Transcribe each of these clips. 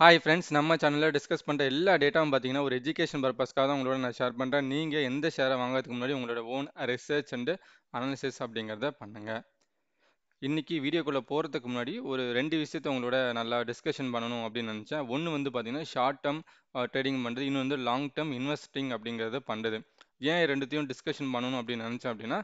hi friends நம்ம சேனலில் discuss பண்ணுற எல்லா டேட்டாவும் பார்த்தீங்கன்னா ஒரு எஜுகேஷன் பர்பஸ்க்காக தான் உங்களோட நான் ஷேர் பண்ணுறேன் நீங்கள் எந்த ஷேரை வாங்குறதுக்கு முன்னாடி உங்களோட ஓன் ரிசர்ச் அண்டு அனாலிசிஸ் அப்படிங்கிறத பண்ணுங்கள் இன்றைக்கி வீடியோக்குள்ளே போகிறதுக்கு முன்னாடி ஒரு ரெண்டு விஷயத்தை உங்களோட நல்லா டிஸ்கஷன் பண்ணணும் அப்படின்னு நினச்சேன் ஒன்று வந்து பார்த்தீங்கன்னா ஷார்ட் டேர்ம் ட்ரேடிங் பண்ணுறது இன்னும் வந்து லாங் டேர்ம் இன்வெஸ்டிங் அப்படிங்கிறத பண்ணுறது ஏன் ரெண்டுத்தையும் டிஸ்கஷன் பண்ணணும் அப்படின்னு நினச்சேன் அப்படின்னா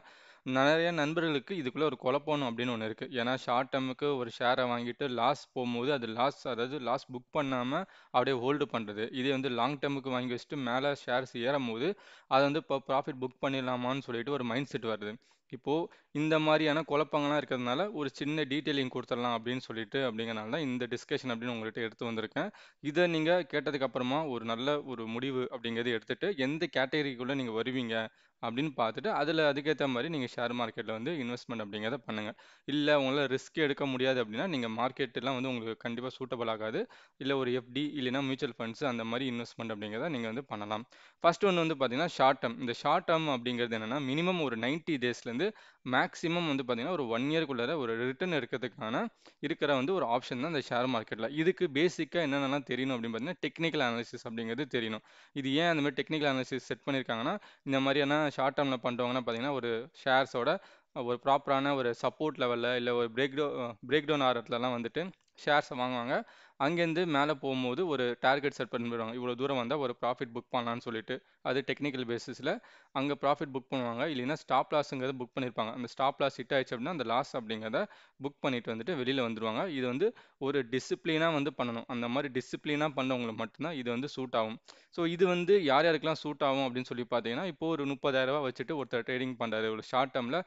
நிறைய நண்பர்களுக்கு இதுக்குள்ள ஒரு குழப்பணும் அப்படின்னு ஒன்று இருக்குது ஏன்னா ஷார்ட் டேர்முக்கு ஒரு ஷேரை வாங்கிட்டு லாஸ் போகும்போது அது லாஸ் அதாவது லாஸ் புக் பண்ணாமல் அப்படியே ஹோல்டு பண்ணுறது இதே வந்து லாங் டேர்முக்கு வாங்கி வச்சுட்டு மேலே ஷேர்ஸ் ஏறும் போது அதை வந்து இப்போ ப்ராஃபிட் புக் பண்ணிடலாமான்னு சொல்லிட்டு ஒரு மைண்ட் செட் வருது இப்போது இந்த மாதிரியான குழப்பங்கள்லாம் இருக்கிறதுனால ஒரு சின்ன டீட்டெயிலிங் கொடுத்துடலாம் அப்படின்னு சொல்லிட்டு அப்படிங்கிறனால தான் இந்த டிஸ்கஷன் அப்படின்னு உங்கள்கிட்ட எடுத்து வந்திருக்கேன் இதை நீங்கள் கேட்டதுக்கப்புறமா ஒரு நல்ல ஒரு முடிவு அப்படிங்கிறது எடுத்துகிட்டு எந்த கேட்டகரிக்குள்ளே நீங்கள் வருவீங்க அப்படின்னு பார்த்துட்டு அதில் அதுக்கேற்ற மாதிரி நீங்கள் ஷேர் மார்க்கெட்டில் வந்து இன்வெஸ்ட்மெண்ட் அப்படிங்கிறத பண்ணுங்கள் இல்லை உங்களால் ரிஸ்க் எடுக்க முடியாது அப்படின்னா நீங்கள் மார்க்கெட்டெலாம் வந்து உங்களுக்கு கண்டிப்பாக சூட்டபிள் ஆகாது இல்லை ஒரு எஃப்டி இல்லைனா மியூச்சுவல் ஃபண்ட்ஸ் அந்த மாதிரி இன்வெஸ்ட்மெண்ட் அப்படிங்கிறத நீங்கள் வந்து பண்ணலாம் ஃபஸ்ட் ஒன்று வந்து பார்த்தீங்கன்னா ஷார்ட் டேர்ம் இந்த ஷார்ட் டேர்ம் அப்படிங்கிறது என்னென்னா மினிமம் ஒரு நைன்ட்டி டேஸ்லேருந்து மேக்ஸிமம் வந்து பார்த்தீங்கன்னா ஒரு ஒன் இயர்க்குள்ளே ஒரு ரிட்டர்ன் இருக்கிறதுக்கான இருக்கிற வந்து ஒரு ஆப்ஷன் தான் இந்த ஷேர் மார்க்கெட்டில் இதுக்கு பேசிக்காக என்னென்னலாம் தெரியணும் அப்படின்னு பார்த்தீங்கன்னா டெக்னிக்கல் அனாலிசிஸ் அப்படிங்கிறது தெரியணும் இது ஏன் அந்த மாதிரி டெக்னிக்கல் அனாலிசிஸ் செட் பண்ணியிருக்காங்கன்னா இந்த மாதிரியான ஷார்ட் டேர்மில் பண்ணுறவங்கன்னா பார்த்தீங்கன்னா ஒரு ஷேர்ஸோட ஒரு ப்ராப்பரான ஒரு சப்போர்ட் லெவலில் இல்லை ஒரு பிரேக் டோ பிரேக் டவுன் ஆகிறதுலலாம் வந்துட்டு ஷேர்ஸை வாங்குவாங்க அங்கேருந்து மேலே போகும்போது ஒரு டார்கெட் செட் பண்ணிடுவாங்க இவ்வளோ தூரம் வந்தால் ஒரு ப்ராஃபிட் புக் பண்ணலான்னு சொல்லிட்டு அது டெக்னிக்கல் பேசிஸில் அங்கே ப்ராஃபிட் புக் பண்ணுவாங்க இல்லைன்னா ஸ்டாப் லாஸுங்கிறத புக் பண்ணியிருப்பாங்க அந்த ஸ்டாப் லாஸ் ஹிட் ஆயிடுச்சு அப்படின்னா அந்த லாஸ் அப்படிங்கிறத புக் பண்ணிட்டு வந்துட்டு வெளியில் வந்துடுவாங்க இது வந்து ஒரு டிசிப்ளினாக வந்து பண்ணணும் அந்த மாதிரி டிசிப்ளினாக பண்ணவங்களுக்கு மட்டும்தான் இது வந்து சூட் ஆகும் ஸோ இது வந்து யார் யாருக்கெல்லாம் சூட் ஆகும் அப்படின்னு சொல்லி பார்த்தீங்கன்னா இப்போ ஒரு முப்பதாயிரரூபா வச்சுட்டு ஒருத்தர் ட்ரேடிங் பண்ணுறாரு ஒரு ஷார்ட் டேர்மில்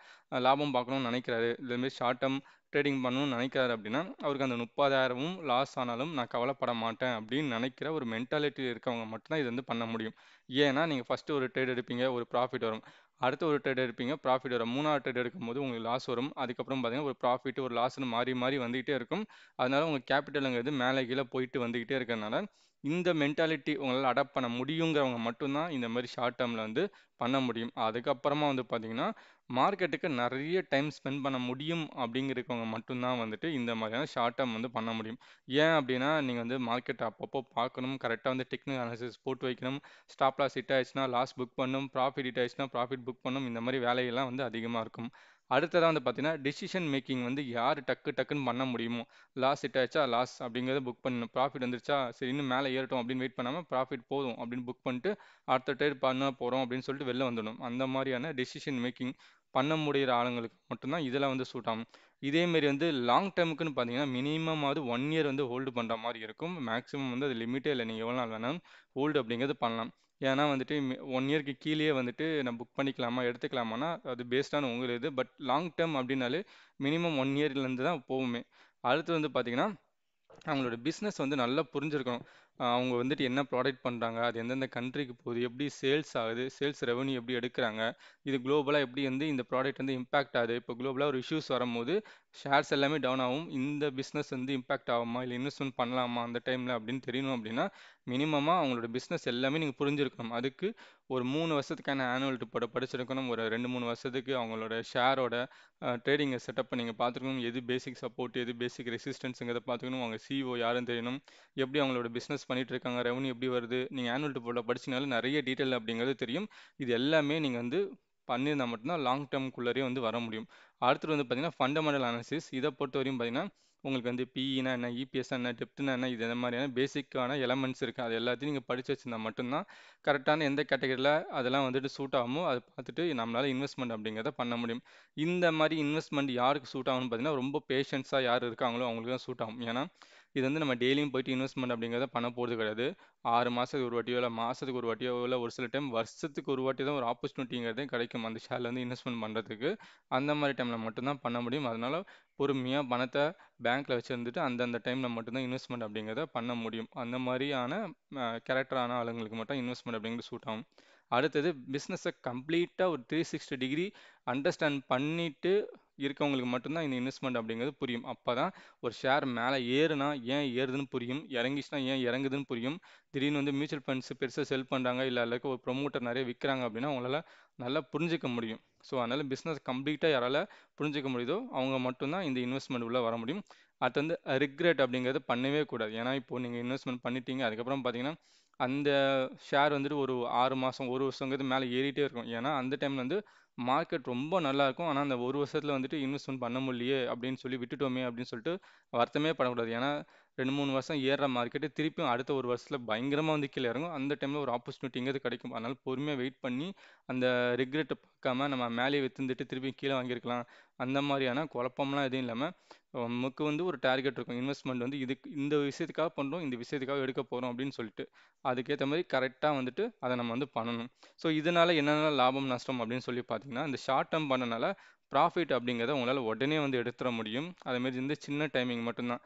லாபம் பார்க்கணும்னு நினைக்கிறாரு இதுமாரி ஷார்ட் டேர்ம் ட்ரேடிங் பண்ணணும்னு நினைக்கிறாரு அப்படின்னா அவருக்கு அந்த முப்பதாயிரமும் லாஸ் ஆனாலும் நான் கவலைப்பட மாட்டேன் அப்படின்னு நினைக்கிற ஒரு மென்டாலிட்டி இருக்கவங்க மட்டும்தான் இது வந்து பண்ண முடியும் ஏன்னா நீங்கள் ஃபஸ்ட்டு ஒரு ட்ரேட் எடுப்பீங்க ஒரு ப்ராஃபிட் வரும் அடுத்த ஒரு ட்ரேட் எடுப்பீங்க ப்ராஃபிட் வரும் மூணாவது ட்ரேட் எடுக்கும்போது உங்களுக்கு லாஸ் வரும் அதுக்கப்புறம் பார்த்தீங்கன்னா ஒரு ப்ராஃபிட் ஒரு லாஸ்னு மாறி மாறி வந்துகிட்டே இருக்கும் அதனால உங்கள் கேபிட்டலுங்கிறது மேலே கீழே போயிட்டு வந்துக்கிட்டே இருக்கிறதுனால இந்த மென்டாலிட்டி உங்களால் அடாப்ட் பண்ண முடியுங்கிறவங்க மட்டும்தான் இந்த மாதிரி ஷார்ட் டேர்மில் வந்து பண்ண முடியும் அதுக்கப்புறமா வந்து பார்த்தீங்கன்னா மார்க்கெட்டுக்கு நிறைய டைம் ஸ்பெண்ட் பண்ண முடியும் அப்படிங்கிறவங்க மட்டும்தான் வந்துட்டு இந்த மாதிரியான ஷார்ட் டேர்ம் வந்து பண்ண முடியும் ஏன் அப்படின்னா நீங்கள் வந்து மார்க்கெட் அப்பப்போ பார்க்கணும் கரெக்டாக வந்து டெக்னிக் அனாலிசிஸ் போட்டு வைக்கணும் ஸ்டாப் லாஸ் ஹிட் ஆயிடுச்சுன்னா லாஸ் புக் பண்ணும் ப்ராஃபிட் ஹிட் ஆயிடுச்சுன்னா ப்ராஃபிட் புக் பண்ணும் இந்த மாதிரி வேலையெல்லாம் வந்து அதிகமாக இருக்கும் அடுத்ததாக வந்து பார்த்தீங்கன்னா டிசிஷன் மேக்கிங் வந்து யார் டக்கு டக்குன்னு பண்ண முடியுமோ லாஸ் ஹிட் ஆச்சா லாஸ் அப்படிங்கிறத புக் பண்ணணும் ப்ராஃபிட் வந்துருச்சா சரி இன்னும் மேலே ஏறட்டும் அப்படின்னு வெயிட் பண்ணாமல் ப்ராஃபிட் போதும் அப்படின்னு புக் பண்ணிட்டு அடுத்த ட்ரேட் பண்ண போகிறோம் அப்படின்னு சொல்லிட்டு வெளில வந்துடணும் அந்த மாதிரியான டிசிஷன் மேக்கிங் பண்ண முடிகிற ஆளுங்களுக்கு மட்டும்தான் இதெல்லாம் வந்து சூட் ஆகும் இதேமாரி வந்து லாங் டேர்முக்குன்னு பார்த்தீங்கன்னா மினிமம் அது ஒன் இயர் வந்து ஹோல்டு பண்ணுற மாதிரி இருக்கும் மேக்ஸிமம் வந்து அது லிமிட்டே இல்லை நீங்கள் எவ்வளோ நாள் வேணாலும் ஹோல்டு அப்படிங்கிறது பண்ணலாம் ஏன்னா வந்துட்டு ஒன் இயர்க்கு கீழேயே வந்துட்டு நான் புக் பண்ணிக்கலாமா எடுத்துக்கலாமான்னா அது பேஸ்டான உங்கள் இது பட் லாங் டேர்ம் அப்படின்னாலே மினிமம் ஒன் இயர்லேருந்து தான் போகுமே அடுத்து வந்து பார்த்தீங்கன்னா அவங்களோட பிஸ்னஸ் வந்து நல்லா புரிஞ்சிருக்கணும் அவங்க வந்துட்டு என்ன ப்ராடக்ட் பண்ணுறாங்க அது எந்தெந்த கண்ட்ரிக்கு போகுது எப்படி சேல்ஸ் ஆகுது சேல்ஸ் ரெவன்யூ எப்படி எடுக்கிறாங்க இது குளோபலாக எப்படி வந்து இந்த ப்ராடக்ட் வந்து இம்பாக்ட் ஆகுது இப்போ குளோபலாக ஒரு இஷ்யூஸ் வரும்போது ஷேர்ஸ் எல்லாமே டவுன் ஆகும் இந்த பிஸ்னஸ் வந்து இம்பாக்ட் ஆகுமா இல்லை இன்வெஸ்ட்மெண்ட் பண்ணலாமா அந்த டைமில் அப்படின்னு தெரியணும் அப்படின்னா மினிமமாக அவங்களோட பிஸ்னஸ் எல்லாமே நீங்கள் புரிஞ்சுருக்கணும் அதுக்கு ஒரு மூணு வருஷத்துக்கான ஆனுவல் ரிப்போர்ட்டை படிச்சிருக்கணும் ஒரு ரெண்டு மூணு வருஷத்துக்கு அவங்களோட ஷேரோட ட்ரேடிங்கை செட்டப் நீங்கள் பார்த்துருக்கணும் எது பேசிக் சப்போர்ட் எது பேசிக் ரெசிஸ்டன்ஸுங்கிறத பார்த்துக்கணும் அவங்க சிஓ e யாருன்னு தெரியணும் எப்படி அவங்களோட பிஸ்னஸ் பண்ணிகிட்டு இருக்காங்க ரெவன்யூ எப்படி வருது நீங்கள் ஆனுவல் ரிப்போர்ட்டில் படிச்சினாலும் நிறைய டீட்டெயில் அப்படிங்கிறது தெரியும் இது எல்லாமே நீங்கள் வந்து பண்ணியிருந்தால் மட்டும்தான் லாங் டேர்ம்குள்ளேயே வந்து வர முடியும் அடுத்தது வந்து பார்த்தீங்கன்னா ஃபண்டமெண்டல் அனாலிசிஸ் இதை பொறுத்த வரையும் உங்களுக்கு வந்து பிஇனா e என்ன இபிஎஸ் e என்ன டெப்த்னா என்ன இது எந்த மாதிரியான பேசிக்கான எலமெண்ட்ஸ் இருக்குது அது எல்லாத்தையும் நீங்கள் படித்து வச்சுருந்தா மட்டும்தான் கரெக்டான எந்த கேட்டகரியில் அதெல்லாம் வந்துட்டு சூட் ஆகுமோ அதை பார்த்துட்டு நம்மளால் இன்வெஸ்ட்மெண்ட் அப்படிங்கிறத பண்ண முடியும் இந்த மாதிரி இன்வெஸ்ட்மெண்ட் யாருக்கு சூட் ஆகும்னு பார்த்தீங்கன்னா ரொம்ப பேஷன்ஸாக யார் இருக்காங்களோ அவங்களுக்கு தான் சூட் ஆகும் ஏன்னா இது வந்து நம்ம டெய்லியும் போயிட்டு இன்வெஸ்ட்மெண்ட் அப்படிங்கிறத பண்ண போகிறது கிடையாது ஆறு மாதத்துக்கு ஒரு வாட்டியோ இல்லை மாதத்துக்கு ஒரு வாட்டியோ இல்லை ஒரு சில டைம் வருஷத்துக்கு ஒரு வாட்டி தான் ஒரு ஆப்பர்ச்சுனிட்டிங்கிறதே கிடைக்கும் அந்த ஷேரில் வந்து இன்வெஸ்ட்மெண்ட் பண்ணுறதுக்கு அந்த மாதிரி டைமில் மட்டும்தான் பண்ண முடியும் அதனால் பொறுமையாக பணத்தை பேங்க்கில் வச்சுருந்துட்டு அந்தந்த டைமில் மட்டும்தான் இன்வெஸ்ட்மெண்ட் அப்படிங்கிறத பண்ண முடியும் அந்த மாதிரியான கேரக்டரான ஆளுங்களுக்கு மட்டும் இன்வெஸ்ட்மெண்ட் அப்படிங்கிறது சூட் ஆகும் அடுத்தது பிஸ்னஸை கம்ப்ளீட்டாக ஒரு த்ரீ சிக்ஸ்டி டிகிரி அண்டர்ஸ்டாண்ட் பண்ணிவிட்டு இருக்கவங்களுக்கு மட்டும்தான் இந்த இன்வெஸ்ட்மெண்ட் அப்படிங்கிறது புரியும் அப்போ தான் ஒரு ஷேர் மேலே ஏறுனா ஏன் ஏறுதுன்னு புரியும் இறங்கிச்சுன்னா ஏன் இறங்குதுன்னு புரியும் திடீர்னு வந்து மியூச்சுவல் ஃபண்ட்ஸ் பெருசாக செல் பண்ணுறாங்க இல்லை அல்லது ஒரு ப்ரொமோட்டர் நிறைய விற்கிறாங்க அப்படின்னா உங்களால் நல்லா புரிஞ்சிக்க முடியும் ஸோ அதனால் பிஸ்னஸ் கம்ப்ளீட்டாக யாரால் புரிஞ்சிக்க முடியுதோ அவங்க மட்டும்தான் இந்த இன்வெஸ்ட்மெண்ட் உள்ளே வர முடியும் அது வந்து ரிக்ரெட் அப்படிங்கிறது பண்ணவே கூடாது ஏன்னா இப்போது நீங்கள் இன்வெஸ்ட்மெண்ட் பண்ணிட்டீங்க அதுக்கப்புறம் பார்த்தீங்கன்னா அந்த ஷேர் வந்துட்டு ஒரு ஆறு மாதம் ஒரு வருஷங்கிறது மேலே ஏறிட்டே இருக்கும் ஏன்னா அந்த டைமில் வந்து மார்க்கெட் ரொம்ப நல்லாயிருக்கும் ஆனால் அந்த ஒரு வருஷத்தில் வந்துட்டு இன்வெஸ்ட்மெண்ட் பண்ண முடியலையே அப்படின்னு சொல்லி விட்டுட்டோமே அப்படின்னு சொல்லிட்டு வருத்தமே பண்ணக்கூடாது ஏன்னா ரெண்டு மூணு வருஷம் ஏறுற மார்க்கெட்டு திருப்பியும் அடுத்த ஒரு வருஷத்தில் பயங்கரமாக வந்து கீழே இறங்கும் அந்த டைமில் ஒரு ஆப்பர்ச்சுனிட்டி எங்கேயும் கிடைக்கும் அதனால் பொறுமையாக வெயிட் பண்ணி அந்த ரிக்ரெட்டை பார்க்காம நம்ம மேலே வித்துந்துட்டு திருப்பியும் கீழே வாங்கியிருக்கலாம் அந்த மாதிரியான குழப்பம்லாம் எதுவும் இல்லாமல் நமக்கு வந்து ஒரு டார்கெட் இருக்கும் இன்வெஸ்ட்மெண்ட் வந்து இதுக்கு இந்த விஷயத்துக்காக பண்ணுறோம் இந்த விஷயத்துக்காக எடுக்க போகிறோம் அப்படின்னு சொல்லிட்டு அதுக்கேற்ற மாதிரி கரெக்டாக வந்துட்டு அதை நம்ம வந்து பண்ணணும் ஸோ இதனால் என்னென்ன லாபம் நஷ்டம் அப்படின்னு சொல்லி பார்த்தீங்கன்னா இந்த ஷார்ட் டேர்ம் பண்ணனால ப்ராஃபிட் அப்படிங்கிறத உங்களால் உடனே வந்து எடுத்துட முடியும் அதேமாரி இந்த சின்ன டைமிங் மட்டும்தான்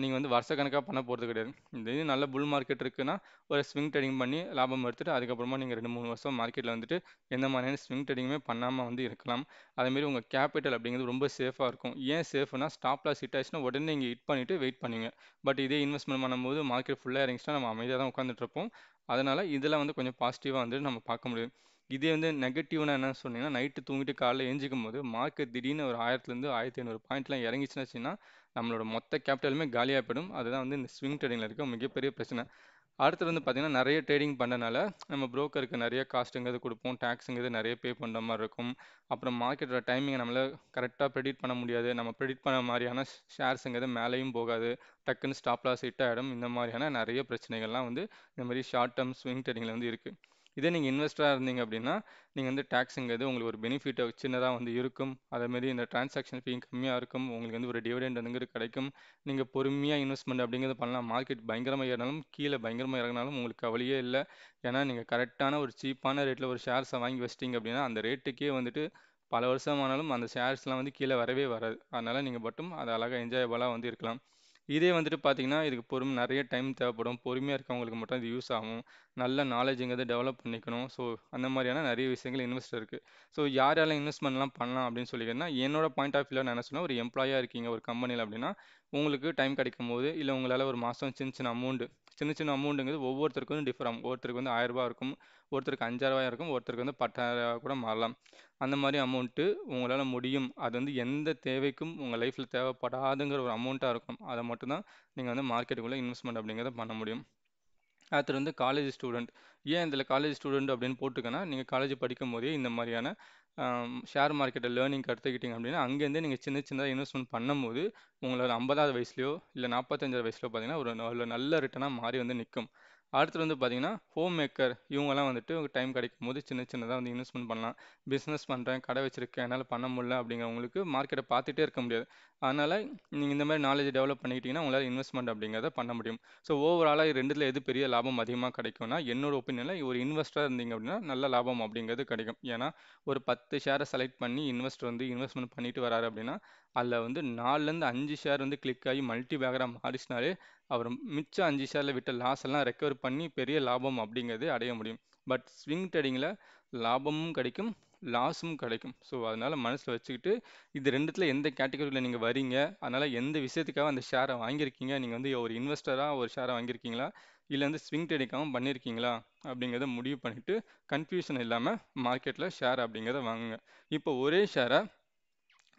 நீங்கள் வந்து வருஷ கணக்காக பண்ண போகிறது கிடையாது இதே நல்ல புல் மார்க்கெட் இருக்குன்னா ஒரு ஸ்விங் ட்ரேடிங் பண்ணி லாபம் எடுத்துகிட்டு அதுக்கப்புறமா நீங்கள் ரெண்டு மூணு வருஷம் மார்க்கெட்டில் வந்துட்டு எந்த மாதிரியான ஸ்விங் ட்ரேடிங்குமே பண்ணாமல் வந்து இருக்கலாம் அதேமாரி உங்கள் கேபிட்டல் அப்படிங்கிறது ரொம்ப சேஃபாக இருக்கும் ஏன் சேஃப்னா ஸ்டாப் லாஸ் ஹிட் ஆச்சுன்னா உடனே நீங்கள் ஹிட் பண்ணிவிட்டு வெயிட் பண்ணுங்க பட் இதே இன்வெஸ்ட்மெண்ட் பண்ணும்போது மார்க்கெட் ஃபுல்லாக இறங்கிச்சுன்னா நம்ம அமைதியாக தான் உட்காந்துட்டு இருப்போம் அதனால் இதெல்லாம் வந்து கொஞ்சம் பாசிட்டிவாக வந்துட்டு நம்ம பார்க்க முடியும் இதே வந்து நெகட்டிவ்னா என்ன சொன்னீங்கன்னா நைட்டு தூங்கிட்டு காலையில் எழுந்திரிக்கும் போது மார்க்கெட் திடீர்னு ஒரு ஆயிரத்துலேருந்து ஆயிரத்தி ஐநூறு பாயிண்ட்லாம் இறங்கிச்சுன்னு வச்சுன்னா நம்மளோட மொத்த கேபிட்டலுமே காலியாக போயிடும் அதுதான் வந்து இந்த ஸ்விங் ட்ரேடிங்கில் இருக்க மிகப்பெரிய பிரச்சனை அடுத்தது வந்து பார்த்திங்கன்னா நிறைய ட்ரேடிங் பண்ணனால நம்ம ப்ரோக்கருக்கு நிறைய காஸ்ட்டுங்கிறது கொடுப்போம் டேக்ஸுங்கிறது நிறைய பே பண்ணுற மாதிரி இருக்கும் அப்புறம் மார்க்கெட்டோட டைமிங்கை நம்மளால் கரெக்டாக ப்ரெடிட் பண்ண முடியாது நம்ம ப்ரெடிட் பண்ண மாதிரியான ஷேர்ஸுங்கிறது மேலேயும் போகாது டக்குன்னு ஸ்டாப்லாஸ் ஹிட் ஆகிடும் இந்த மாதிரியான நிறைய பிரச்சனைகள்லாம் வந்து இந்த மாதிரி ஷார்ட் டேர்ம் ஸ்விங் ட்ரேடிங்கில் வந்து இருக்குது இதே நீங்கள் இன்வெஸ்டராக இருந்தீங்க அப்படின்னா நீங்கள் வந்து டேக்ஸுங்கிறது உங்களுக்கு ஒரு பெனிஃபிட்டை சின்னதாக வந்து இருக்கும் அதேமாரி இந்த டிரான்சாக்ஷன் ஃபீ கம்மியாக இருக்கும் உங்களுக்கு வந்து ஒரு டிவிடெண்ட் அதுங்கிறது கிடைக்கும் நீங்கள் பொறுமையாக இன்வெஸ்ட்மெண்ட் அப்படிங்கிறது பண்ணலாம் மார்க்கெட் பயங்கரமாக ஏறினாலும் கீழே பயங்கரமாக இறங்கினாலும் உங்களுக்கு கவலையே இல்லை ஏன்னா நீங்கள் கரெக்டான ஒரு சீப்பான ரேட்டில் ஒரு ஷேர்ஸை வாங்கி வச்சிட்டிங்க அப்படின்னா அந்த ரேட்டுக்கே வந்துட்டு பல வருஷமானாலும் அந்த ஷேர்ஸ்லாம் வந்து கீழே வரவே வராது அதனால் நீங்கள் மட்டும் அதை அழகாக என்ஜாயபலாக வந்து இருக்கலாம் இதே வந்துட்டு பார்த்தீங்கன்னா இதுக்கு பொறுமை நிறைய டைம் தேவைப்படும் பொறுமையாக இருக்கவங்களுக்கு மட்டும் இது யூஸ் ஆகும் நல்ல நாலேஜுங்கிறத டெவலப் பண்ணிக்கணும் ஸோ அந்த மாதிரியான நிறைய விஷயங்கள் இன்வெஸ்ட் இருக்குது ஸோ யார் யாரெல்லாம் இன்வெஸ்ட்மெண்ட்லாம் பண்ணலாம் அப்படின்னு சொல்லிக்கிறேன்னா என்னோட பாயிண்ட் ஆஃப் வியூவில் நான் என்ன சொன்னால் ஒரு எம்ப்ளாயாக இருக்கீங்க ஒரு கம்பெனியில் அப்படின்னா உங்களுக்கு டைம் கிடைக்கும் போது இல்லை உங்களால் ஒரு மாதம் சின்ன சின்ன அமௌண்ட்டு சின்ன சின்ன அமௌண்ட்டுங்கிறது ஒவ்வொருத்தருக்கு வந்து டிஃபர் ஆகும் ஒருத்தருக்கு வந்து ஆயிரரூபா இருக்கும் ஒருத்தருக்கு அஞ்சாயிரரூபாயா இருக்கும் ஒருத்தருக்கு வந்து பத்தாயிரரூபா கூட மாறலாம் அந்த மாதிரி அமௌண்ட்டு உங்களால் முடியும் அது வந்து எந்த தேவைக்கும் உங்கள் லைஃப்பில் தேவைப்படாதுங்கிற ஒரு அமௌண்ட்டாக இருக்கும் அதை மட்டும்தான் நீங்கள் வந்து மார்க்கெட்டுக்குள்ளே இன்வெஸ்ட்மெண்ட் அப்படிங்கிறத பண்ண முடியும் அடுத்தது வந்து காலேஜ் ஸ்டூடெண்ட் ஏன் இதில் காலேஜ் ஸ்டூடெண்ட் அப்படின்னு போட்டுக்கன்னா நீங்கள் காலேஜ் படிக்கும் போதே இந்த மாதிரியான ஷேர் மார்க்கெட்டை லேர்னிங் கற்றுக்கிட்டிங்க அப்படின்னா அங்கேருந்தே நீங்கள் சின்ன சின்னதாக இன்வெஸ்ட்மெண்ட் பண்ணும்போது உங்களோட ஐம்பதாவது வயசுலையோ இல்லை நாற்பத்தஞ்சாவது வயசுலையோ பார்த்தீங்கன்னா ஒரு நல்ல ரிட்டனாக மாறி வந்து நிற்கும் அடுத்தது வந்து பார்த்தீங்கன்னா ஹோம் மேக்கர் இவங்கெல்லாம் வந்துட்டு உங்கள் டைம் கிடைக்கும் போது சின்ன சின்னதாக வந்து இன்வெஸ்ட்மெண்ட் பண்ணலாம் பிஸ்னஸ் பண்ணுறேன் கடை வச்சுருக்கேன் என்னால் பண்ண முடியல அப்படிங்கிறவங்களுக்கு மார்க்கெட்டை பார்த்துட்டே இருக்க முடியாது அதனால் நீங்கள் இந்த மாதிரி நாலேஜ் டெவலப் பண்ணிக்கிட்டிங்கன்னா உங்களால் இன்வெஸ்ட்மெண்ட் அப்படிங்கிறத பண்ண முடியும் ஸோ ஓவராலாக ரெண்டுத்தில் எது பெரிய லாபம் அதிகமாக கிடைக்கும்னா என்னோட ஒப்பீனியில் ஒரு இன்வெஸ்டராக இருந்தீங்க அப்படின்னா நல்ல லாபம் அப்படிங்கிறது கிடைக்கும் ஏன்னா ஒரு பத்து ஷேரை செலக்ட் பண்ணி இன்வெஸ்ட் வந்து இன்வெஸ்ட்மெண்ட் பண்ணிட்டு வராரு அப்படின்னா அதில் வந்து நாலுலேருந்து அஞ்சு ஷேர் வந்து கிளிக் ஆகி மல்டி பேக்கராக மாறிச்சினாலே அவர் மிச்சம் அஞ்சு ஷேரில் விட்ட லாஸ் எல்லாம் ரெக்கவர் பண்ணி பெரிய லாபம் அப்படிங்கிறது அடைய முடியும் பட் ஸ்விங் ட்ரேடிங்கில் லாபமும் கிடைக்கும் லாஸும் கிடைக்கும் ஸோ அதனால் மனசில் வச்சுக்கிட்டு இது ரெண்டுத்தில் எந்த கேட்டகரியில் நீங்கள் வரீங்க அதனால் எந்த விஷயத்துக்காக அந்த ஷேரை வாங்கியிருக்கீங்க நீங்கள் வந்து ஒரு இன்வெஸ்டராக ஒரு ஷேரை வாங்கியிருக்கீங்களா இல்லை வந்து ஸ்விங் ட்ரேடிங்காகவும் பண்ணியிருக்கீங்களா அப்படிங்கிறத முடிவு பண்ணிவிட்டு கன்ஃபியூஷன் இல்லாமல் மார்க்கெட்டில் ஷேர் அப்படிங்கிறத வாங்குங்க இப்போ ஒரே ஷேரை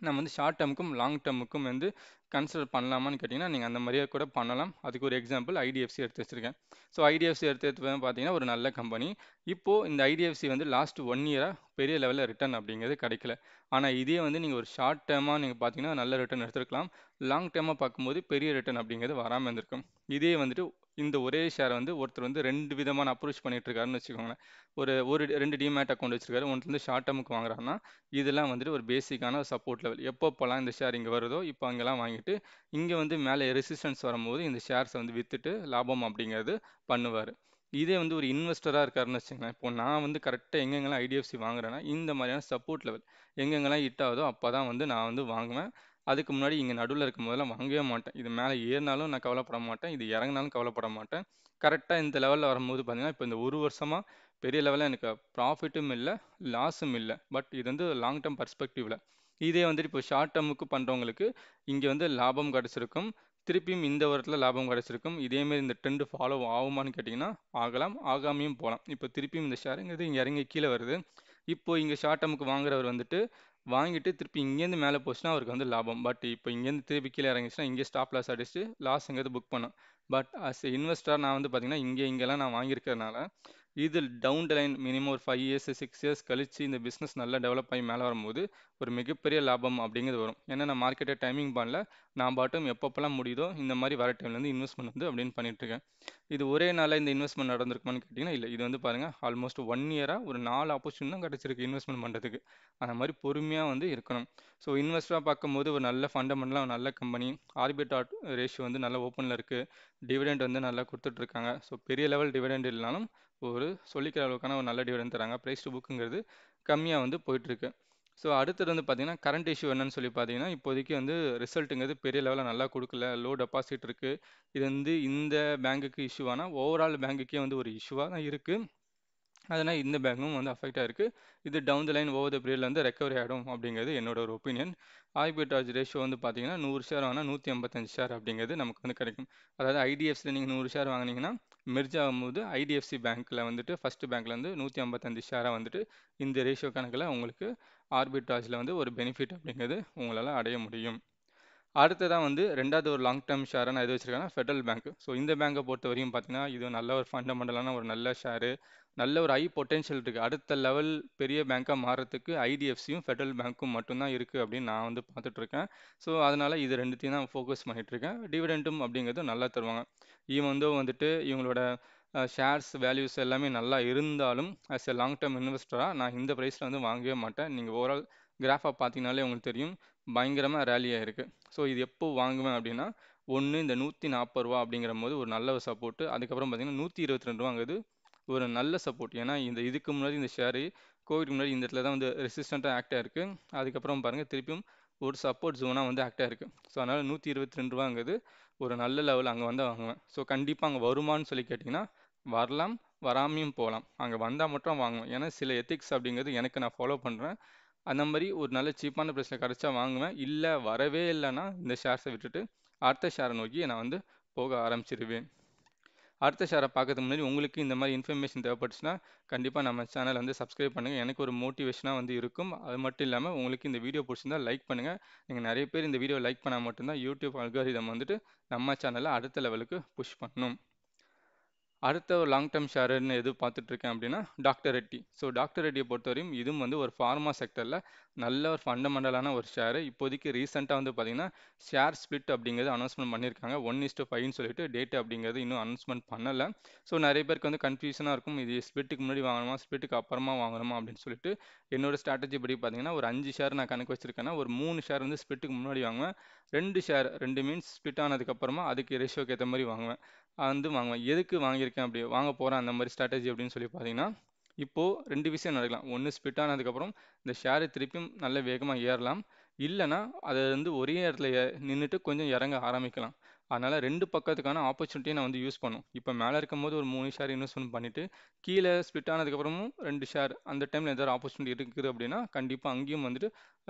நம்ம வந்து ஷார்ட் டேர்முக்கும் லாங் டேர்முக்கும் வந்து கன்சிடர் பண்ணலாமான்னு கேட்டிங்கன்னா நீங்கள் அந்த மாதிரியே கூட பண்ணலாம் அதுக்கு ஒரு எக்ஸாம்பிள் ஐடிஎஃப்சி எடுத்து வச்சுருக்கேன் ஸோ ஐடிஎஃப்சி எடுத்து பார்த்தீங்கன்னா ஒரு நல்ல கம்பெனி இப்போது இந்த ஐடிஎஃப்சி வந்து லாஸ்ட் ஒன் இயராக பெரிய லெவலில் ரிட்டர்ன் அப்படிங்கிறது கிடைக்கல ஆனால் இதே வந்து நீங்கள் ஒரு ஷார்ட் டேர்மாக நீங்கள் பார்த்தீங்கன்னா நல்ல ரிட்டர்ன் எடுத்துருக்கலாம் லாங் டேர்மாக பார்க்கும்போது பெரிய ரிட்டர்ன் அப்படிங்கிறது வராமல் இருந்திருக்கும் இதே வந்துட்டு இந்த ஒரே ஷேர் வந்து ஒருத்தர் வந்து ரெண்டு விதமான அப்ரோச் பண்ணிட்டு இருக்காருன்னு வச்சுக்கோங்களேன் ஒரு ஒரு ரெண்டு டிமேட் அக்கௌண்ட் வச்சிருக்காரு ஒன்று வந்து ஷார்ட் டேமுக்கு வாங்குறாங்கன்னா இதெல்லாம் வந்துட்டு ஒரு பேசிக்கான சப்போர்ட் லெவல் எப்போப்போலாம் இந்த ஷேர் இங்கே வருதோ இப்போ அங்கெல்லாம் வாங்கிட்டு இங்கே வந்து மேலே ரெசிஸ்டன்ஸ் வரும்போது இந்த ஷேர்ஸை வந்து விற்றுட்டு லாபம் அப்படிங்கிறது பண்ணுவார் இதே வந்து ஒரு இன்வெஸ்டராக இருக்காருன்னு வச்சுக்கோங்களேன் இப்போ நான் வந்து கரெக்டாக எங்கெங்கெல்லாம் ஐடிஎஃப்சி வாங்குறேன்னா இந்த மாதிரியான சப்போர்ட் லெவல் எங்கெங்கெல்லாம் ஹிட் ஆகுதோ அப்போ தான் வந்து நான் வந்து வாங்குவேன் அதுக்கு முன்னாடி இங்கே நடுவில் இருக்கும் போதெல்லாம் வாங்கவே மாட்டேன் இது மேலே ஏறினாலும் நான் கவலைப்பட மாட்டேன் இது இறங்கினாலும் கவலைப்பட மாட்டேன் கரெக்டாக இந்த லெவலில் வரும்போது பார்த்தீங்கன்னா இப்போ இந்த ஒரு வருஷமாக பெரிய லெவலில் எனக்கு ப்ராஃபிட்டும் இல்லை லாஸும் இல்லை பட் இது வந்து லாங் டேர்ம் பர்ஸ்பெக்டிவில் இதே வந்துட்டு இப்போ ஷார்ட் டேர்முக்கு பண்ணுறவங்களுக்கு இங்கே வந்து லாபம் கிடச்சிருக்கும் திருப்பியும் இந்த வருடத்தில் லாபம் கிடச்சிருக்கும் இதேமாரி இந்த ட்ரெண்டு ஃபாலோ ஆகுமான்னு கேட்டிங்கன்னா ஆகலாம் ஆகாமையும் போகலாம் இப்போ திருப்பியும் இந்த ஷேருங்கிறது இங்கே இறங்கி கீழே வருது இப்போ இங்கே ஷார்ட் டேர்முக்கு வாங்குறவர் வந்துட்டு வாங்கிட்டு திருப்பி இங்கேருந்து மேலே போச்சுன்னா அவருக்கு வந்து லாபம் பட் இப்போ இங்கேருந்து திருப்பி கீழே இறங்கிச்சுன்னா இங்கே ஸ்டாப் லாஸ் அடிச்சுட்டு லாஸ் எங்கேயாவது புக் பண்ணும் பட் அஸ் இன்வெஸ்டர் நான் வந்து பார்த்தீங்கன்னா இங்கே இங்கெல்லாம் நான் வாங்கியிருக்கிறதுனால இது டவுன் லைன் மினிமம் ஒரு ஃபைவ் இயர்ஸ் சிக்ஸ் இயர்ஸ் கழித்து இந்த பிஸ்னஸ் நல்லா டெவலப் ஆகி மேலே வரும்போது ஒரு மிகப்பெரிய லாபம் அப்படிங்கிறது வரும் ஏன்னா நான் மார்க்கெட்டை டைமிங் பண்ணல நான் பாட்டும் எப்பப்பெல்லாம் முடியுதோ இந்த மாதிரி வர டைம்லேருந்து இன்வெஸ்ட்மெண்ட் வந்து அப்படின்னு பண்ணிட்டுருக்கேன் இது ஒரே நாளில் இந்த இன்வெஸ்ட்மெண்ட் நடந்திருக்குமான்னு கேட்டிங்கன்னா இல்லை இது வந்து பாருங்கள் ஆல்மோஸ்ட் ஒன் இயராக ஒரு நாலு ஆப்பர்ச்சுனி தான் கிடச்சிருக்கு இன்வெஸ்ட்மெண்ட் பண்ணுறதுக்கு அந்த மாதிரி பொறுமையாக வந்து இருக்கணும் ஸோ இன்வெஸ்டராக பார்க்கும்போது ஒரு நல்ல ஃபண்டமெண்டலாக ஒரு நல்ல கம்பெனி ஆர்பிட் ஆட் ரேஷியோ வந்து நல்லா ஓப்பனில் இருக்குது டிவிடெண்ட் வந்து நல்லா கொடுத்துட்ருக்காங்க ஸோ பெரிய லெவல் டிவிடெண்ட் இல்லைனாலும் ஒரு சொல்லிக்கிற அளவுக்கான ஒரு நல்ல டிவிடன் தராங்க ப்ரைஸ் டு புக்குங்கிறது கம்மியாக வந்து போயிட்டுருக்கு ஸோ அடுத்தது வந்து பார்த்தீங்கன்னா கரண்ட் இஷ்யூ என்னன்னு சொல்லி பார்த்தீங்கன்னா இப்போதைக்கு வந்து ரிசல்ட்டுங்கிறது பெரிய லெவலில் நல்லா கொடுக்கல லோ டெபாசிட் இருக்குது இது வந்து இந்த பேங்க்குக்கு இஷ்யூவானா ஓவரால் பேங்க்குக்கே வந்து ஒரு இஷ்யூவாக தான் இருக்குது அதனால் இந்த பேங்க்கும் வந்து அஃபெக்ட் இருக்குது இது down the line over the பீரியடில் வந்து ரெக்கவரி ஆகிடும் அப்படிங்கிறது என்னோட ஒரு ஒப்பீனியன் ஆய்பிடாஜ் ரேஷியோ வந்து பார்த்தீங்கன்னா நூறு ஷேர் வாங்கினா நூற்றி ஐம்பத்தஞ்சு ஷேர் அப்படிங்கிறது நமக்கு வந்து கிடைக்கும் அதாவது ஐடிஎஃப்சியில் நீங்கள் நூறு ஷேர் வாங்கினீங்கன்னா மெர்ஜ் ஆகும்போது ஐடிஎஃப்சி பேங்க்கில் வந்துட்டு ஃபஸ்ட்டு பேங்க்கில் வந்து நூற்றி ஐம்பத்தஞ்சு ஷேராக வந்துட்டு இந்த ரேஷியோ கணக்கில் உங்களுக்கு ஆர்பிட்ராஜில் வந்து ஒரு பெனிஃபிட் அப்படிங்கிறது உங்களால் அடைய முடியும் அடுத்ததான் வந்து ரெண்டாவது ஒரு லாங் டேர்ம் ஷேரை நான் எது வச்சிருக்கேன்னா ஃபெடரல் பேங்க் ஸோ இந்த பேங்கை பொறுத்த வரையும் பார்த்தீங்கன்னா இது நல்ல ஒரு ஃபண்டமெண்டலான ஒரு நல்ல ஷேரு நல்ல ஒரு ஹை பொட்டென்ஷியல் இருக்குது அடுத்த லெவல் பெரிய பேங்காக மாறத்துக்கு ஐடிஎஃப்சியும் ஃபெடரல் பேங்க்கும் மட்டும்தான் இருக்குது அப்படின்னு நான் வந்து பார்த்துட்ருக்கேன் ஸோ அதனால் இது ரெண்டுத்தையும் தான் ஃபோக்கஸ் பண்ணிகிட்ருக்கேன் டிவிடெண்ட்டும் அப்படிங்கிறது நல்லா தருவாங்க இவன் வந்து வந்துட்டு இவங்களோட ஷேர்ஸ் வேல்யூஸ் எல்லாமே நல்லா இருந்தாலும் ஆஸ் எ லாங் டேர்ம் இன்வெஸ்டராக நான் இந்த ப்ரைஸில் வந்து வாங்கவே மாட்டேன் நீங்கள் ஓவரால் கிராஃபாக பார்த்தீங்கனாலே உங்களுக்கு தெரியும் பயங்கரமாக ரேலி ஆகிருக்கு ஸோ இது எப்போ வாங்குவேன் அப்படின்னா ஒன்று இந்த நூற்றி நாற்பது ரூபா அப்படிங்கிற போது ஒரு நல்ல சப்போர்ட்டு அதுக்கப்புறம் பார்த்திங்கன்னா நூற்றி இருபத்தி ரெண்டு ரூபாங்கிறது ஒரு நல்ல சப்போர்ட் ஏன்னா இந்த இதுக்கு முன்னாடி இந்த ஷேரு கோவிட் முன்னாடி இந்த இடத்துல தான் வந்து ரெசிஸ்டண்ட்டாக ஆக்டாக இருக்குது அதுக்கப்புறம் பாருங்கள் திருப்பியும் ஒரு சப்போர்ட் ஜோனாக வந்து ஆக்டாக இருக்குது ஸோ அதனால் நூற்றி இருபத்தி ரெண்டு ரூபாங்கிறது ஒரு நல்ல லெவல் அங்கே வந்து வாங்குவேன் ஸோ கண்டிப்பாக அங்கே வருமானு சொல்லி கேட்டிங்கன்னா வரலாம் வராமையும் போகலாம் அங்கே வந்தால் மட்டும் வாங்குவேன் ஏன்னா சில எத்திக்ஸ் அப்படிங்கிறது எனக்கு நான் ஃபாலோ பண்ணுறேன் அந்த மாதிரி ஒரு நல்ல சீப்பான ப்ரைஸில் கிடச்சா வாங்குவேன் இல்லை வரவே இல்லைன்னா இந்த ஷேர்ஸை விட்டுட்டு அடுத்த ஷேரை நோக்கி நான் வந்து போக ஆரம்பிச்சிருவேன் அடுத்த ஷேரை பார்க்கறதுக்கு முன்னாடி உங்களுக்கு இந்த மாதிரி இன்ஃபர்மேஷன் தேவைப்பட்டுச்சுன்னா கண்டிப்பாக நம்ம சேனலை வந்து சப்ஸ்கிரைப் பண்ணுங்கள் எனக்கு ஒரு மோட்டிவேஷனாக வந்து இருக்கும் அது மட்டும் இல்லாமல் உங்களுக்கு இந்த வீடியோ பிடிச்சிருந்தா லைக் பண்ணுங்கள் நீங்கள் நிறைய பேர் இந்த வீடியோ லைக் பண்ணால் மட்டும்தான் யூடியூப் அல்காரிதம் வந்துட்டு நம்ம சேனலை அடுத்த லெவலுக்கு புஷ் பண்ணணும் அடுத்த ஒரு லாங் டேர்ம் ஷேருன்னு எது பார்த்துட்ருக்கேன் அப்படின்னா டாக்டர் ரெட்டி ஸோ டாக்டர் ரெட்டியை பொறுத்தவரையும் இதுவும் வந்து ஒரு ஃபார்மா செக்டரில் நல்ல ஒரு ஃபண்டமெண்டலான ஒரு ஷேரு இப்போதைக்கு ரீசெண்டாக வந்து பார்த்தீங்கன்னா ஷேர் ஸ்பிளிட் அப்படிங்கிறது அனௌன்ஸ்மெண்ட் பண்ணியிருக்காங்க ஒன் இஸ்ட்டு ஃபைவ்னு சொல்லிட்டு டேட் அப்படிங்கிறது இன்னும் அனௌன்ஸ்மெண்ட் பண்ணலை ஸோ நிறைய பேருக்கு வந்து கன்ஃபியூஷனாக இருக்கும் இது ஸ்பிளிட்டுக்கு முன்னாடி வாங்கணுமா ஸ்பிளிட்டுக்கு அப்புறமா வாங்கணுமா அப்படின்னு சொல்லிட்டு என்னோட ஸ்ட்ராட்டஜி படி பார்த்தீங்கன்னா ஒரு அஞ்சு ஷேர் நான் கணக்கு வச்சிருக்கேன்னா ஒரு மூணு ஷேர் வந்து ஸ்பிளிட்டுக்கு முன்னாடி வாங்குவேன் ரெண்டு ஷேர் ரெண்டு மீன்ஸ் ஸ்பிட் ஆனதுக்கப்புறமா அதுக்கு ரேஷியோக்கு ஏற்ற மாதிரி வாங்குவேன் வந்து வாங்குவேன் எதுக்கு வாங்கியிருக்கேன் இருக்கேன் அப்படி வாங்க போகிறேன் அந்த மாதிரி ஸ்ட்ராட்டஜி அப்படின்னு சொல்லி பார்த்தீங்கன்னா இப்போது ரெண்டு விஷயம் நடக்கலாம் ஒன்று ஸ்பிட் ஆனதுக்கப்புறம் இந்த ஷேரு திருப்பியும் நல்ல வேகமாக ஏறலாம் இல்லைனா அது வந்து ஒரே இடத்துல நின்றுட்டு கொஞ்சம் இறங்க ஆரம்பிக்கலாம் அதனால் ரெண்டு பக்கத்துக்கான ஆப்பர்ச்சுனிட்டியை நான் வந்து யூஸ் பண்ணும் இப்போ மேலே இருக்கும்போது ஒரு மூணு ஷேர் இன்வெஸ்ட்மெண்ட் பண்ணிவிட்டு கீழே ஸ்பிட் ஆனதுக்கப்புறமும் ரெண்டு ஷேர் அந்த டைமில் ஏதாவது ஆப்பர்ச்சுனிட்டி இருக்குது அப்படின்னா கண்டிப்பாக அங்கேயும் வந்துட்டு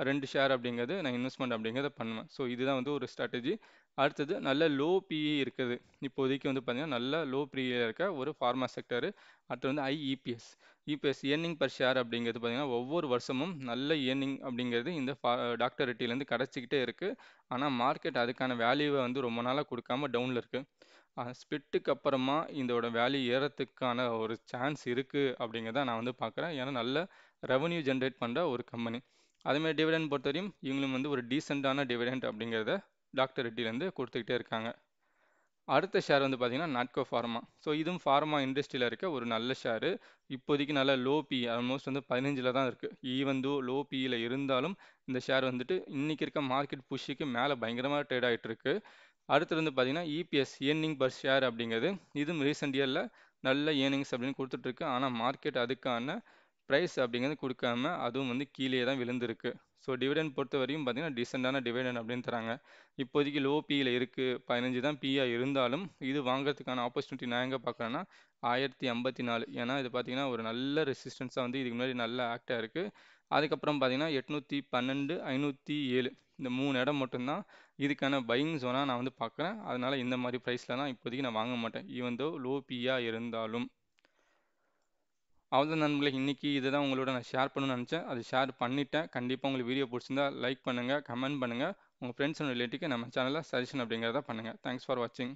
ரெண்டு ஷேர் அப்படிங்கிறது நான் இன்வெஸ்ட்மெண்ட் அப்படிங்கிறத பண்ணுவேன் ஸோ இதுதான் வந்து ஒரு ஸ்ட்ராட்டஜி அடுத்தது நல்ல லோ பிஇ e இருக்குது இப்போதைக்கு வந்து பார்த்திங்கன்னா நல்ல e லோ பிஇ இருக்க ஒரு ஃபார்மா செக்டரு அடுத்து வந்து ஐஇபிஎஸ் இபிஎஸ் இயர்னிங் பர் ஷேர் அப்படிங்கிறது பார்த்தீங்கன்னா ஒவ்வொரு வருஷமும் நல்ல இயர்னிங் அப்படிங்கிறது இந்த டாக்டர் ரெட்டிலேருந்து கிடச்சிக்கிட்டே இருக்குது ஆனால் மார்க்கெட் அதுக்கான வேல்யூவை வந்து ரொம்ப நாளாக கொடுக்காம டவுனில் இருக்குது ஸ்பிட்டுக்கு அப்புறமா இதோட வேல்யூ ஏறத்துக்கான ஒரு சான்ஸ் இருக்குது அப்படிங்கிறத நான் வந்து பார்க்குறேன் ஏன்னா நல்ல ரெவன்யூ ஜென்ரேட் பண்ணுற ஒரு கம்பெனி அதேமாதிரி டிவிடெண்ட் பொறுத்தவரையும் இவங்களும் வந்து ஒரு டீசெண்டான டிவிடெண்ட் அப்படிங்கிறத டாக்டர் ரெட்டிலேருந்து கொடுத்துக்கிட்டே இருக்காங்க அடுத்த ஷேர் வந்து பார்த்தீங்கன்னா நாட்கோ ஃபார்மா ஸோ இதுவும் ஃபார்மா இண்டஸ்ட்ரியில் இருக்க ஒரு நல்ல ஷேரு இப்போதைக்கு நல்ல லோ பி ஆல்மோஸ்ட் வந்து பதினஞ்சில் தான் இருக்குது ஈவந்தோ லோ பியில் இருந்தாலும் இந்த ஷேர் வந்துட்டு இன்றைக்கி இருக்க மார்க்கெட் புஷ்ஷுக்கு மேலே பயங்கரமாக ட்ரேட் ஆகிட்டுருக்கு அடுத்து அடுத்தது வந்து பார்த்தீங்கன்னா EPS e earning per share அப்படிங்கிறது இதுவும் ரீசெண்ட் இயரில் நல்ல ஏர்னிங்ஸ் அப்படின்னு கொடுத்துட்ருக்கு ஆனால் மார்க்கெட் அதுக்கான ப்ரைஸ் அப்படிங்கிறது கொடுக்காம அதுவும் வந்து கீழே தான் விழுந்திருக்கு ஸோ டிவிடெண்ட் பொறுத்த வரையும் பார்த்தீங்கன்னா டீசெண்டான டிவிடெண்ட் அப்படின்னு தராங்க இப்போதைக்கு லோ பியில் இருக்குது பதினஞ்சு தான் பியாக இருந்தாலும் இது வாங்குறதுக்கான ஆப்பர்ச்சுனிட்டி நான் எங்கே பார்க்குறேன்னா ஆயிரத்தி ஐம்பத்தி நாலு ஏன்னா இது பார்த்தீங்கன்னா ஒரு நல்ல ரெசிஸ்டன்ஸாக வந்து இதுக்கு முன்னாடி நல்ல ஆக்டாக இருக்குது அதுக்கப்புறம் பார்த்தீங்கன்னா எட்நூற்றி பன்னெண்டு ஐநூற்றி ஏழு இந்த மூணு இடம் மட்டும்தான் இதுக்கான பையிங் ஜோனாக நான் வந்து பார்க்குறேன் அதனால் இந்த மாதிரி ப்ரைஸில் தான் இப்போதைக்கு நான் வாங்க மாட்டேன் ஈவன் தோ லோ பியாக இருந்தாலும் அவ்வளோ நண்பர்களே இன்றைக்கி இதை தான் உங்களோட நான் ஷேர் பண்ணணும்னு நினச்சேன் அது ஷேர் பண்ணிட்டேன் கண்டிப்பாக உங்களுக்கு வீடியோ பிடிச்சிருந்தா லைக் பண்ணுங்கள் கமெண்ட் பண்ணுங்கள் உங்கள் ஃப்ரெண்ட்ஸ் அண்ட் ரிலேட்டிவ்க்கு நம்ம சேனலில் சஜஷன் அப்படிங்கிறத பண்ணுங்கள் தேங்க்ஸ் ஃபார் வாட்சிங்